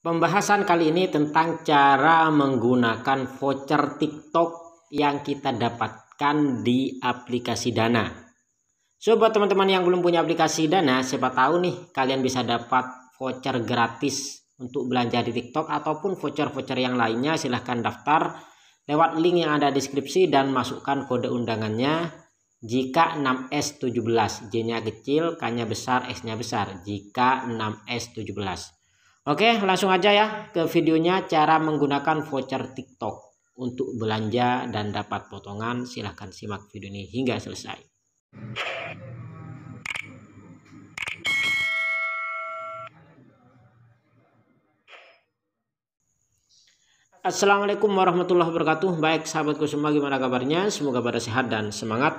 Pembahasan kali ini tentang cara menggunakan voucher TikTok yang kita dapatkan di aplikasi Dana. Sobat teman-teman yang belum punya aplikasi Dana, siapa tahu nih kalian bisa dapat voucher gratis untuk belanja di TikTok ataupun voucher-voucher yang lainnya silahkan daftar lewat link yang ada di deskripsi dan masukkan kode undangannya jika 6S17 J nya kecil K nya besar S nya besar jika 6S17 Oke, langsung aja ya ke videonya cara menggunakan voucher TikTok untuk belanja dan dapat potongan. Silahkan simak video ini hingga selesai. Assalamualaikum warahmatullahi wabarakatuh. Baik sahabatku semua gimana kabarnya? Semoga pada sehat dan semangat.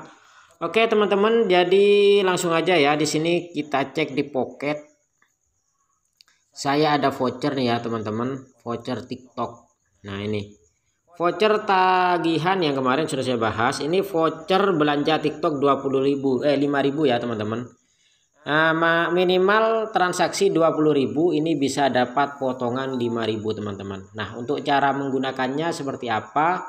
Oke teman-teman, jadi langsung aja ya di sini kita cek di pocket saya ada voucher nih ya teman-teman voucher tiktok nah ini voucher tagihan yang kemarin sudah saya bahas ini voucher belanja tiktok 20.000 eh 5.000 ya teman-teman nah, minimal transaksi 20.000 ini bisa dapat potongan 5.000 teman-teman nah untuk cara menggunakannya seperti apa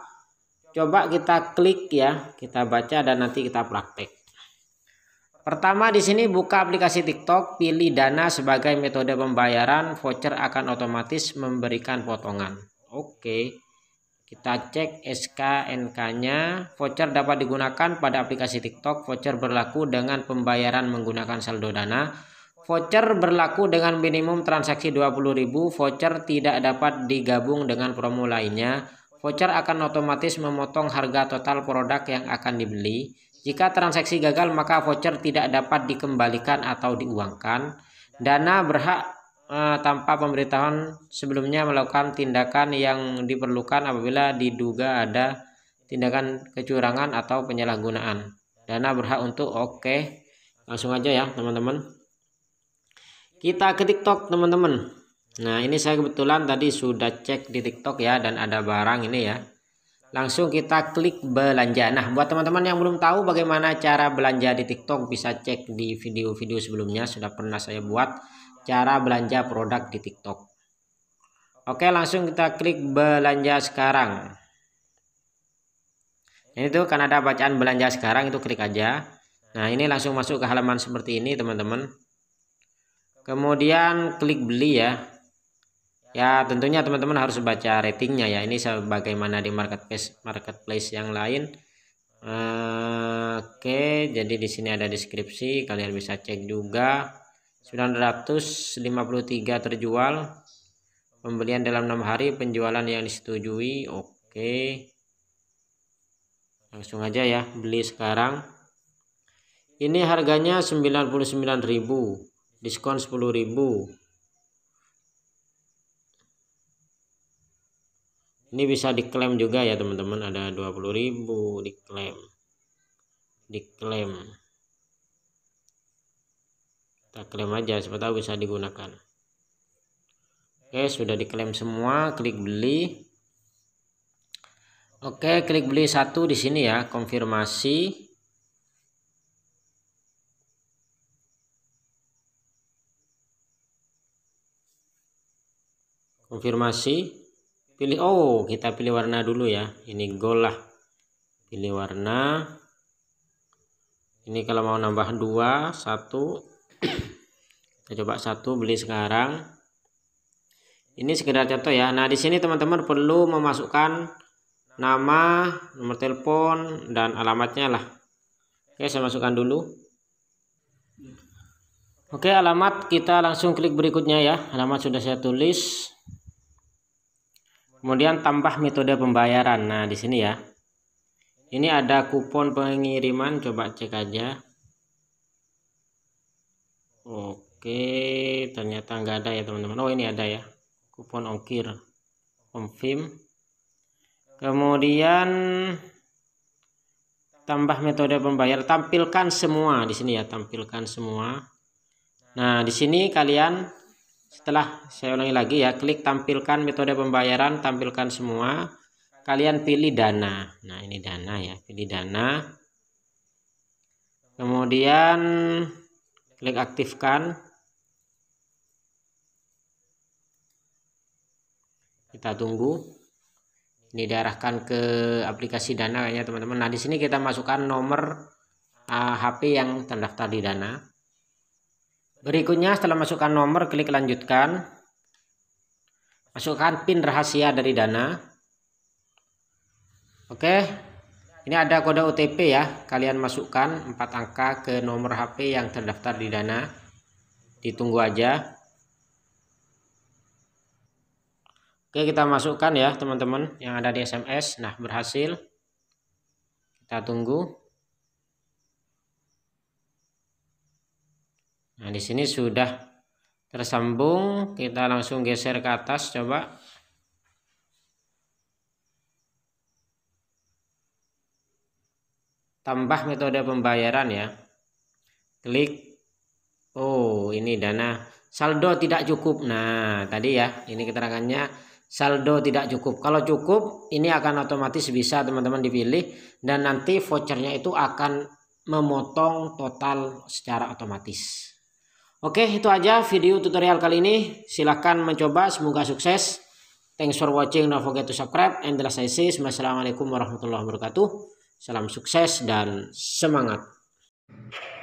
coba kita klik ya kita baca dan nanti kita praktek Pertama di sini buka aplikasi TikTok, pilih Dana sebagai metode pembayaran, voucher akan otomatis memberikan potongan. Oke. Kita cek SKNK-nya. Voucher dapat digunakan pada aplikasi TikTok. Voucher berlaku dengan pembayaran menggunakan saldo Dana. Voucher berlaku dengan minimum transaksi 20.000. Voucher tidak dapat digabung dengan promo lainnya. Voucher akan otomatis memotong harga total produk yang akan dibeli. Jika transaksi gagal, maka voucher tidak dapat dikembalikan atau diuangkan. Dana berhak eh, tanpa pemberitahuan sebelumnya melakukan tindakan yang diperlukan apabila diduga ada tindakan kecurangan atau penyalahgunaan. Dana berhak untuk oke. Okay. Langsung aja ya, teman-teman. Kita ke TikTok, teman-teman. Nah, ini saya kebetulan tadi sudah cek di TikTok ya dan ada barang ini ya langsung kita klik belanja. Nah, buat teman-teman yang belum tahu bagaimana cara belanja di TikTok bisa cek di video-video sebelumnya sudah pernah saya buat cara belanja produk di TikTok. Oke, langsung kita klik belanja sekarang. Ini tuh karena ada bacaan belanja sekarang itu klik aja. Nah, ini langsung masuk ke halaman seperti ini, teman-teman. Kemudian klik beli ya ya tentunya teman-teman harus baca ratingnya ya ini sebagaimana di marketplace marketplace yang lain uh, oke okay. jadi di sini ada deskripsi kalian bisa cek juga 953 terjual pembelian dalam enam hari penjualan yang disetujui oke okay. langsung aja ya beli sekarang ini harganya 99.000 diskon 10.000 ini bisa diklaim juga ya teman-teman ada 20.000 diklaim diklaim kita klaim aja siapa tahu bisa digunakan oke sudah diklaim semua klik beli oke klik beli satu di sini ya konfirmasi konfirmasi pilih oh kita pilih warna dulu ya ini gold lah pilih warna ini kalau mau nambah dua satu kita coba satu beli sekarang ini sekedar contoh ya nah di sini teman-teman perlu memasukkan nama nomor telepon dan alamatnya lah oke saya masukkan dulu oke alamat kita langsung klik berikutnya ya alamat sudah saya tulis Kemudian tambah metode pembayaran. Nah, di sini ya. Ini ada kupon pengiriman, coba cek aja. Oke, ternyata nggak ada ya, teman-teman. Oh, ini ada ya. Kupon ongkir. Confirm. Kemudian tambah metode pembayar, tampilkan semua di sini ya, tampilkan semua. Nah, di sini kalian setelah saya ulangi lagi ya klik tampilkan metode pembayaran tampilkan semua kalian pilih dana nah ini dana ya pilih dana kemudian klik aktifkan kita tunggu ini diarahkan ke aplikasi dana kayaknya teman-teman nah di sini kita masukkan nomor uh, eh, HP yang terdaftar di dana Berikutnya setelah masukkan nomor klik lanjutkan. Masukkan pin rahasia dari Dana. Oke. Ini ada kode OTP ya. Kalian masukkan 4 angka ke nomor HP yang terdaftar di Dana. Ditunggu aja. Oke, kita masukkan ya teman-teman yang ada di SMS. Nah, berhasil. Kita tunggu. Nah, di sini sudah tersambung, kita langsung geser ke atas coba. Tambah metode pembayaran ya. Klik Oh, ini dana saldo tidak cukup. Nah, tadi ya, ini keterangannya saldo tidak cukup. Kalau cukup, ini akan otomatis bisa teman-teman dipilih dan nanti vouchernya itu akan memotong total secara otomatis. Oke, itu aja video tutorial kali ini. Silahkan mencoba, semoga sukses. Thanks for watching, don't forget to subscribe. And the last I say, Assalamualaikum warahmatullahi wabarakatuh. Salam sukses dan semangat.